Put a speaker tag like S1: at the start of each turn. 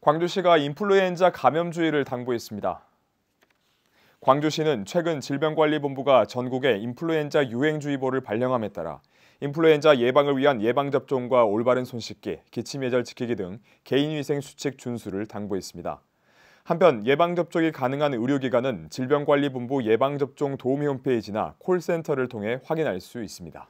S1: 광주시가 인플루엔자 감염주의를 당부했습니다. 광주시는 최근 질병관리본부가 전국에 인플루엔자 유행주의보를 발령함에 따라 인플루엔자 예방을 위한 예방접종과 올바른 손 씻기, 기침 예절 지키기 등 개인위생 수칙 준수를 당부했습니다. 한편 예방접종이 가능한 의료기관은 질병관리본부 예방접종 도우미 홈페이지나 콜센터를 통해 확인할 수 있습니다.